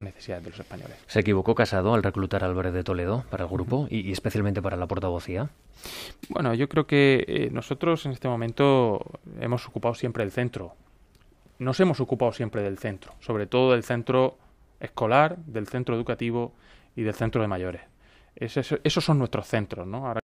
necesidades de los españoles. ¿Se equivocó Casado al reclutar a Álvarez de Toledo para el grupo y, especialmente para la portavocía? Bueno, yo creo que eh, nosotros en este momento hemos ocupado siempre el centro. Nos hemos ocupado siempre del centro, sobre todo del centro escolar, del centro educativo y del centro de mayores. esos son nuestros centros, ¿no?